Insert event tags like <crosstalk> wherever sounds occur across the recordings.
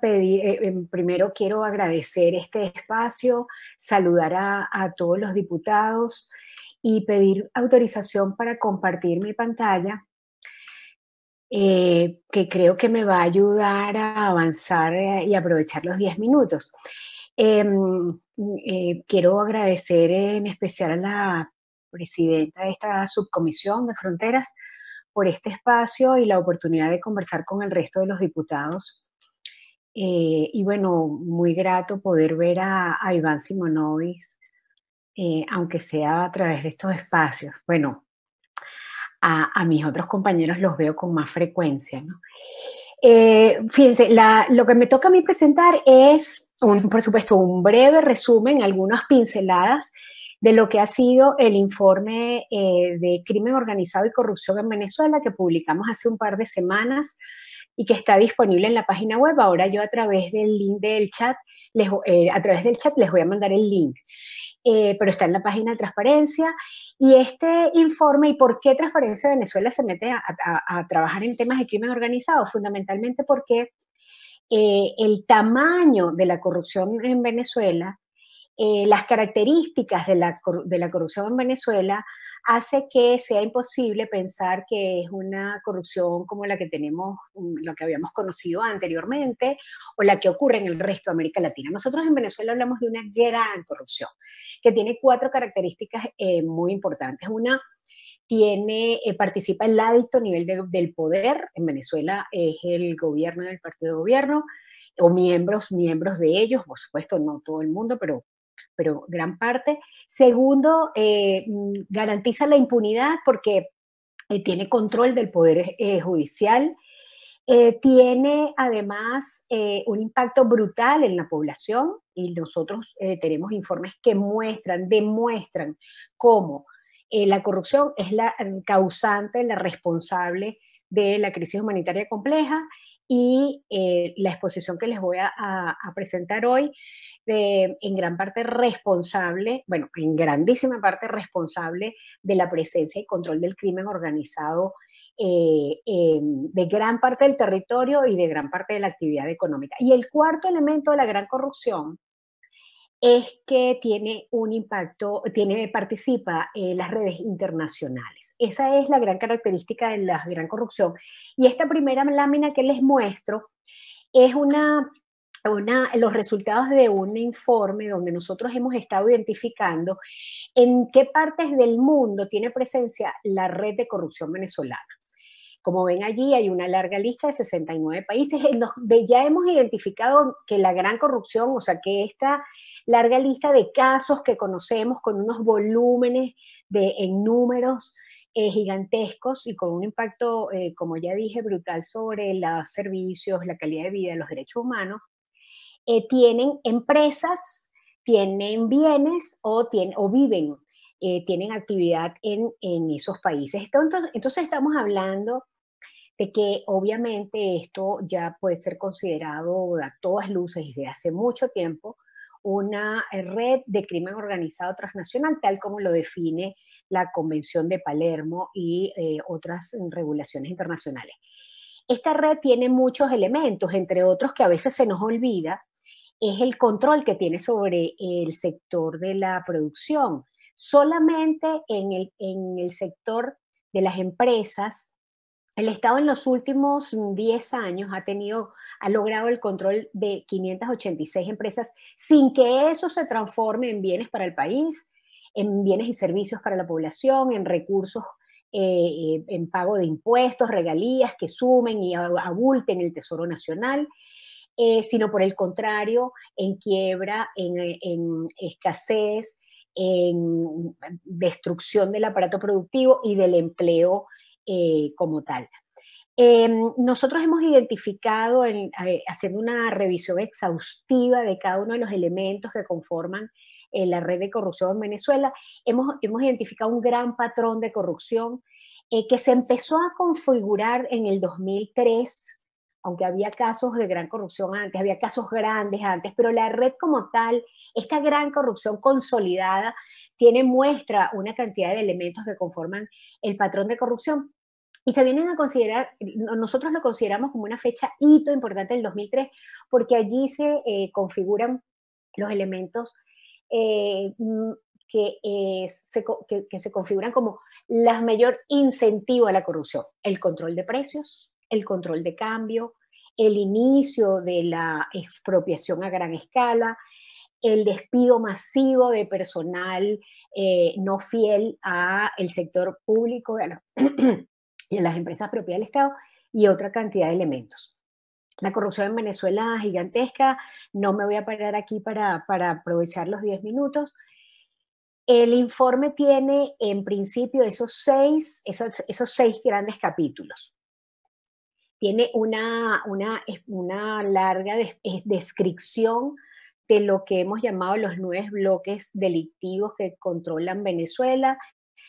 pedir, eh, em, primero quiero agradecer este espacio, saludar a, todos los diputados y pedir autorización para compartir mi pantalla, eh, que creo que me va a ayudar a avanzar eh, y aprovechar los 10 minutos. Em, quiero agradecer en especial a la presidenta de esta subcomisión de fronteras por este espacio y la oportunidad de conversar con el resto de los diputados eh, y bueno, muy grato poder ver a, Iván Simonovis, eh, aunque sea a través de estos espacios. Bueno, a, mis otros compañeros los veo con más frecuencia. Eh, fíjense, lo que me toca a mí presentar es, por supuesto, un breve resumen, algunas pinceladas de lo que ha sido el informe de crimen organizado y corrupción en Venezuela que publicamos hace un par de semanas y que está disponible en la página web. Ahora yo a través del link del chat, les, eh, a través del chat les voy a mandar el link. Eh, pero está en la página de Transparencia. Y este informe y por qué Transparencia de Venezuela se mete a, trabajar en temas de crimen organizado, fundamentalmente porque eh, el tamaño de la corrupción en Venezuela eh, las características de la, corrupción en Venezuela hace que sea imposible pensar que es una corrupción como la que tenemos, mm, lo que habíamos conocido anteriormente o la que ocurre en el resto de América Latina. Nosotros en Venezuela hablamos de una gran corrupción que tiene cuatro características eh, muy importantes. Una tiene, eh, participa el alto nivel del poder, en Venezuela es el gobierno del partido de gobierno, o miembros, miembros de ellos, por supuesto, no todo el mundo, pero pero gran parte. Segundo, eh, mm, garantiza la impunidad porque eh, tiene control del poder eh, judicial. tiene además un impacto brutal en la población y nosotros tenemos informes que muestran, demuestran cómo la corrupción es la mm, causante, la responsable de la crisis humanitaria compleja y eh, la exposición que les voy a, presentar hoy, eh, en gran parte responsable, bueno, en grandísima parte responsable de la presencia y control del crimen organizado eh, de gran parte del territorio y de gran parte de la actividad económica. Y el cuarto elemento de la gran corrupción es que tiene un impacto, tiene, participa en las redes internacionales. Esa es la gran característica de la gran corrupción. Y esta primera lámina que les muestro es una, una, los resultados de un informe donde nosotros hemos estado identificando en qué partes del mundo tiene presencia la red de corrupción venezolana. Como ven allí, hay una larga lista de 69 países en ya hemos identificado que la gran corrupción, o sea, que esta larga lista de casos que conocemos con unos volúmenes de, en números eh, gigantescos y con un impacto, eh, como ya dije, brutal sobre los servicios, la calidad de vida, los derechos humanos, eh, tienen empresas, tienen bienes o, tienen, o viven tienen actividad en, esos países. entonces, estamos hablando de que obviamente esto ya puede ser considerado a todas luces desde hace mucho tiempo una eh, red de crimen organizado transnacional, tal como lo define la Convención de Palermo y eh, otras regulaciones internacionales. Esta red tiene muchos elementos, entre otros que a veces se nos olvida, es el control que tiene sobre el sector de la producción. Solamente en el, en el sector de las empresas el Estado en los últimos 10 años ha tenido, ha logrado el control de 586 empresas sin que eso se transforme en bienes para el país, en bienes y servicios para la población, en recursos, eh, eh, en pago de impuestos, regalías que sumen y abulten el Tesoro Nacional. Eh, sino por el contrario, en quiebra, en escasez, en destrucción del aparato productivo y del empleo eh, como tal. Em, nosotros hemos identificado, en, eh, haciendo una revisión exhaustiva de cada uno de los elementos que conforman eh, la red de corrupción en Venezuela, hemos, hemos identificado un gran patrón de corrupción que se empezó a configurar en el 2003, aunque había casos de gran corrupción antes, había casos grandes antes, pero la red como tal, esta gran corrupción consolidada tiene muestra una cantidad de elementos que conforman el patrón de corrupción, y se vienen a considerar, nosotros lo consideramos como una fecha hito importante del 2003, porque allí se eh, configuran los elementos eh, que, se, que, se, configuran como la mayor incentivo a la corrupción, el control de precios, el control de cambio, el inicio de la expropiación a gran escala, el despido masivo de personal eh, no fiel al sector público <clears throat> y a, las empresas propias del Estado y otra cantidad de elementos. La corrupción en Venezuela es gigantesca, no me voy a parar aquí para, para aprovechar los 10 minutos. El informe tiene en principio esos seis, esos, esos seis grandes capítulos tiene una, una, una larga descripción de lo que hemos llamado los nueve bloques delictivos que controlan Venezuela,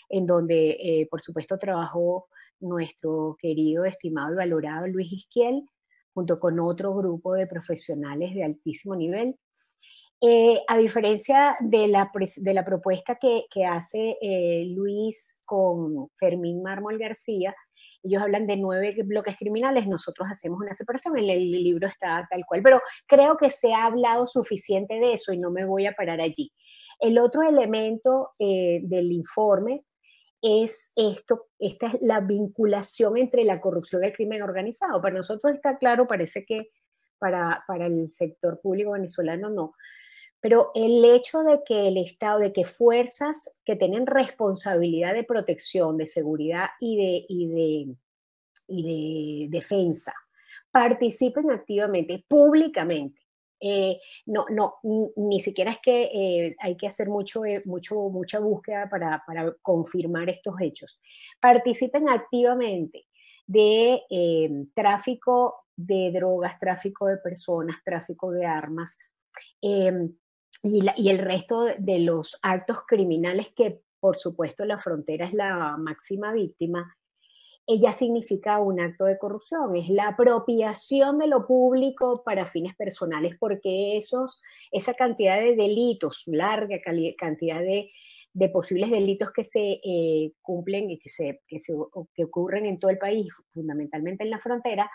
en donde, eh, por supuesto, trabajó nuestro querido, estimado y valorado Luis Isquiel, junto con otro grupo de profesionales de altísimo nivel. Eh, a diferencia de la, propuesta que, hace eh, Luis con Fermín Mármol García, ellos hablan de nueve bloques criminales, nosotros hacemos una separación, el, el, libro está tal cual, pero creo que se ha hablado suficiente de eso y no me voy a parar allí. El otro elemento eh, del informe es esto, esta es la vinculación entre la corrupción y el crimen organizado. Para nosotros está claro, parece que para, para el sector público venezolano no, pero el hecho de que el Estado, de que fuerzas que tienen responsabilidad de protección, de seguridad y de, y de, defensa participen activamente, públicamente. Eh, no, no, ni, siquiera es que eh, hay que hacer mucho, eh, mucho, mucha búsqueda para, confirmar estos hechos. Participen activamente de tráfico de drogas, tráfico de personas, tráfico de armas, em, y, el resto de los actos criminales que, por supuesto, la frontera es la máxima víctima, ella significa un acto de corrupción, es la apropiación de lo público para fines personales, porque esos, esa cantidad de delitos, larga cantidad de, posibles delitos que se eh, cumplen y que ocurren en todo el país, fundamentalmente en la frontera,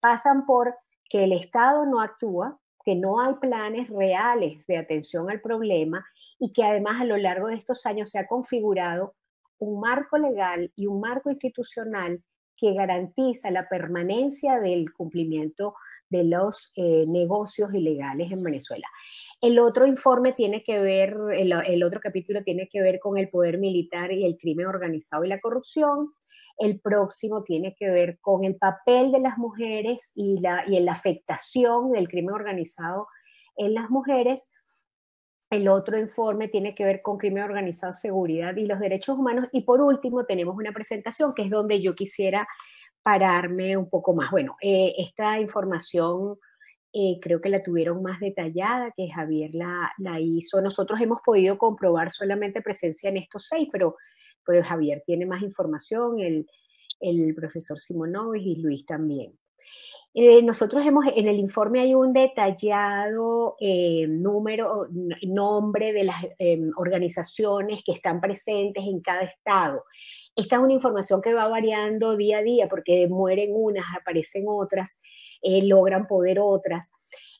pasan por que el Estado no actúa, que no hay planes reales de atención al problema y que además a lo largo de estos años se ha configurado un marco legal y un marco institucional que garantiza la permanencia del cumplimiento de los eh, negocios ilegales en Venezuela. El otro informe tiene que ver, el, otro capítulo tiene que ver con el poder militar y el crimen organizado y la corrupción. El próximo tiene que ver con el papel de las mujeres y la, afectación del crimen organizado en las mujeres. El otro informe tiene que ver con crimen organizado, seguridad y los derechos humanos. Y por último, tenemos una presentación que es donde yo quisiera pararme un poco más. Bueno, eh, esta información eh, creo que la tuvieron más detallada, que Javier la, la, hizo. Nosotros hemos podido comprobar solamente presencia en estos seis, pero pero Javier tiene más información, el, el profesor Simonovic y Luis también. Eh, nosotros hemos, en el informe hay un detallado eh, número, nombre de las em, organizaciones que están presentes en cada estado. Esta es una información que va variando día a día porque mueren unas, aparecen otras, eh, logran poder otras.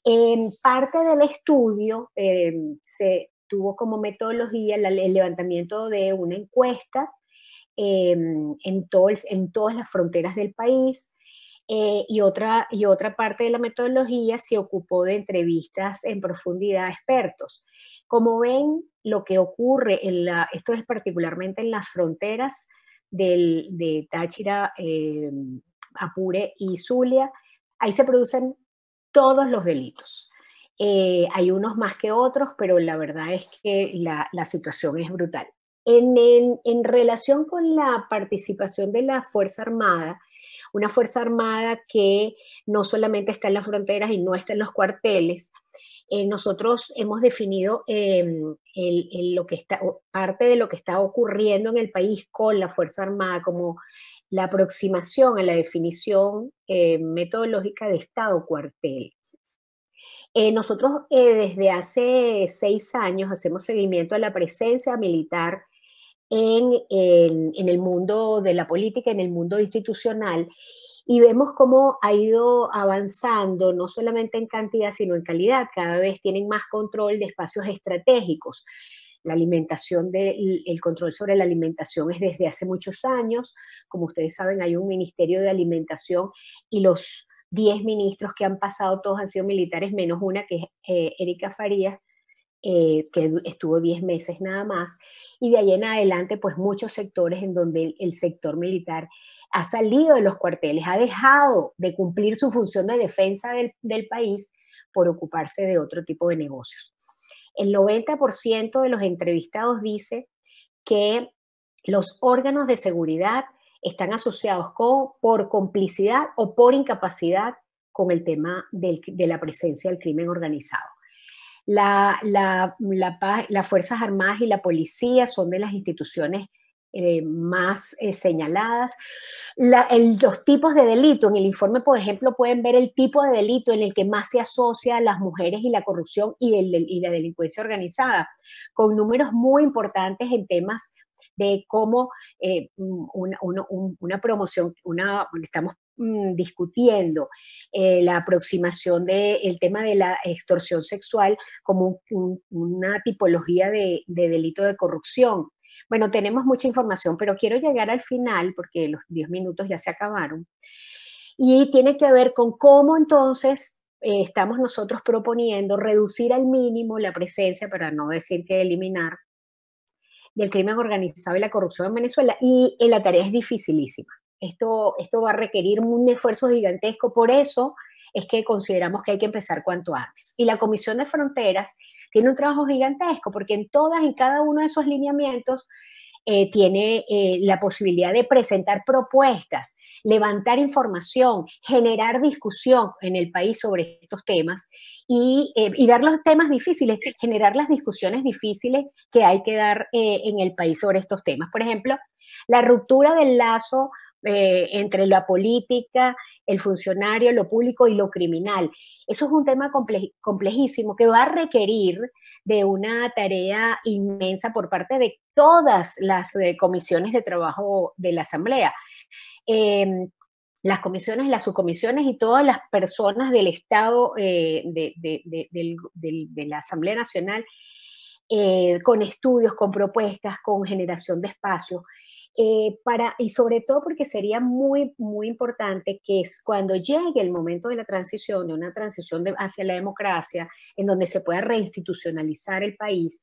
En parte del estudio em, se, tuvo como metodología el levantamiento de una encuesta em, en, en todas las fronteras del país. Eh, y, otra, y otra parte de la metodología se ocupó de entrevistas en profundidad a expertos. Como ven, lo que ocurre, en la, esto es particularmente en las fronteras del, de Táchira, em, Apure y Zulia, ahí se producen todos los delitos. Eh, hay unos más que otros, pero la verdad es que la, situación es brutal. En, relación con la participación de la Fuerza Armada, una Fuerza Armada que no solamente está en las fronteras y no está en los cuarteles, eh, nosotros hemos definido em, lo que está, parte de lo que está ocurriendo en el país con la Fuerza Armada como la aproximación a la definición eh, metodológica de Estado cuartel. Eh, nosotros eh, desde hace seis años hacemos seguimiento a la presencia militar en, el mundo de la política, en el mundo institucional, y vemos cómo ha ido avanzando, no solamente en cantidad, sino en calidad. Cada vez tienen más control de espacios estratégicos. La alimentación, el control sobre la alimentación es desde hace muchos años. Como ustedes saben, hay un Ministerio de Alimentación y los 10 ministros que han pasado, todos han sido militares, menos una que es eh, Erika Farías, eh, que estuvo 10 meses nada más. Y de ahí en adelante, pues muchos sectores en donde el, sector militar ha salido de los cuarteles, ha dejado de cumplir su función de defensa del, del país por ocuparse de otro tipo de negocios. El 90% de los entrevistados dice que los órganos de seguridad están asociados con, por complicidad o por incapacidad con el tema de la presencia del crimen organizado. las Fuerzas Armadas y la policía son de las instituciones eh, más eh, señaladas. los tipos de delito, en el informe, por ejemplo, pueden ver el tipo de delito en el que más se asocia a las mujeres y la corrupción y la delincuencia organizada, con números muy importantes en temas de cómo eh, una, promoción, estamos mm, discutiendo eh, la aproximación del tema de la extorsión sexual como una tipología de, delito de corrupción. Bueno, tenemos mucha información, pero quiero llegar al final porque los 10 minutos ya se acabaron. Y tiene que ver con cómo entonces eh, estamos nosotros proponiendo reducir al mínimo la presencia, para no decir que eliminar, del crimen organizado y la corrupción en Venezuela. Y la tarea es dificilísima. Esto, esto va a requerir un esfuerzo gigantesco. Por eso es que consideramos que hay que empezar cuanto antes. Y la Comisión de Fronteras tiene un trabajo gigantesco porque en todas y cada uno de esos lineamientos eh, tiene eh, la posibilidad de presentar propuestas, levantar información, generar discusión en el país sobre estos temas y, eh, y dar los temas difíciles, generar las discusiones difíciles que hay que dar en el país sobre estos temas. Por ejemplo, la ruptura del lazo eh, entre la política, el funcionario, lo público y lo criminal. Eso es un tema complejísimo que va a requerir de una tarea inmensa por parte de todas las eh, comisiones de trabajo de la Asamblea. Em, las comisiones, las subcomisiones y todas las personas del Estado eh, de, la Asamblea Nacional con estudios, con propuestas, con generación de espacios. Eh, para, y sobre todo porque sería muy, muy importante que cuando llegue el momento de la transición, de una transición hacia la democracia, en donde se pueda reinstitucionalizar el país,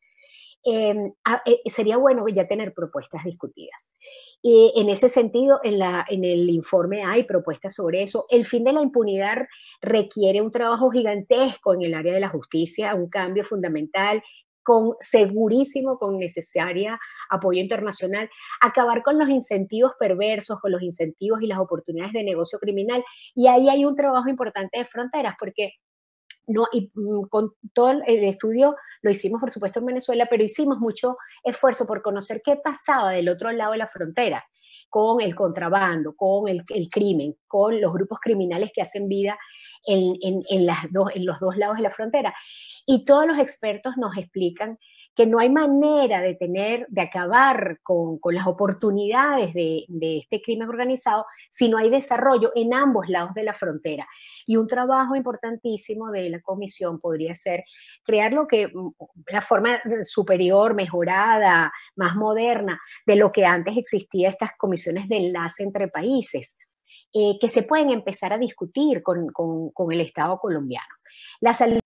em, eh, sería bueno ya tener propuestas discutidas. Y en ese sentido, en, la, en el informe hay propuestas sobre eso. El fin de la impunidad requiere un trabajo gigantesco en el área de la justicia, un cambio fundamental con segurísimo con necesaria apoyo internacional, acabar con los incentivos perversos, con los incentivos y las oportunidades de negocio criminal. Y ahí hay un trabajo importante de fronteras, porque no, y mm, con todo el estudio lo hicimos, por supuesto, en Venezuela, pero hicimos mucho esfuerzo por conocer qué pasaba del otro lado de la frontera con el contrabando, con el, crimen, con los grupos criminales que hacen vida en, las en los dos lados de la frontera. Y todos los expertos nos explican que no hay manera de tener, de acabar con, las oportunidades de, este crimen organizado si no hay desarrollo en ambos lados de la frontera. Y un trabajo importantísimo de la comisión podría ser crear lo que, mm, la forma superior, mejorada, más moderna de lo que antes existía estas comisiones de enlace entre países. Eh, que se pueden empezar a discutir con, con el Estado colombiano. La